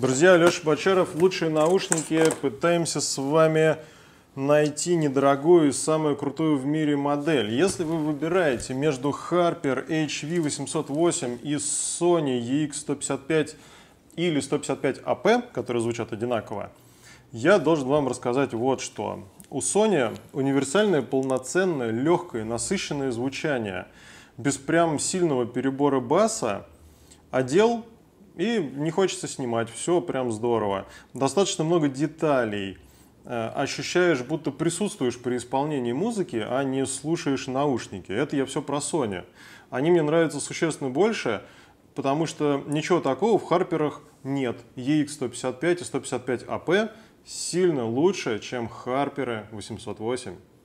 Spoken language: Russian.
Друзья, Леша Бочаров, лучшие наушники. Пытаемся с вами найти недорогую и самую крутую в мире модель. Если вы выбираете между Harper HV808 и Sony EX155 или 155AP, а которые звучат одинаково, я должен вам рассказать вот что. У Sony универсальное, полноценное, легкое, насыщенное звучание, без прям сильного перебора баса, отдел и не хочется снимать, все прям здорово. Достаточно много деталей. Э, ощущаешь, будто присутствуешь при исполнении музыки, а не слушаешь наушники. Это я все про Sony. Они мне нравятся существенно больше, потому что ничего такого в Харперах нет. EX155 и 155 AP а сильно лучше, чем Харперы 808.